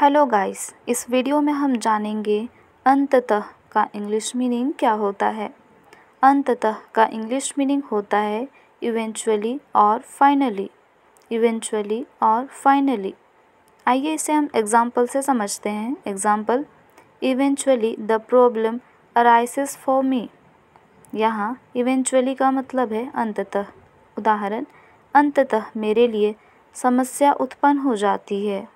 hello guys इस video में हम जानेंगे अंततः का इंग्लिश मीनिंग क्या होता है अंततः का इंग्लिश मीनिंग होता है इवेंचुअली और फाइनली इवेंचुअली और फाइनली आइए इसे हम एग्जाम्पल से समझते हैं example eventually the problem arises for me यहाँ इवेंचुअली का मतलब है अंततः उदाहरण अंततः मेरे लिए समस्या उत्पन्न हो जाती है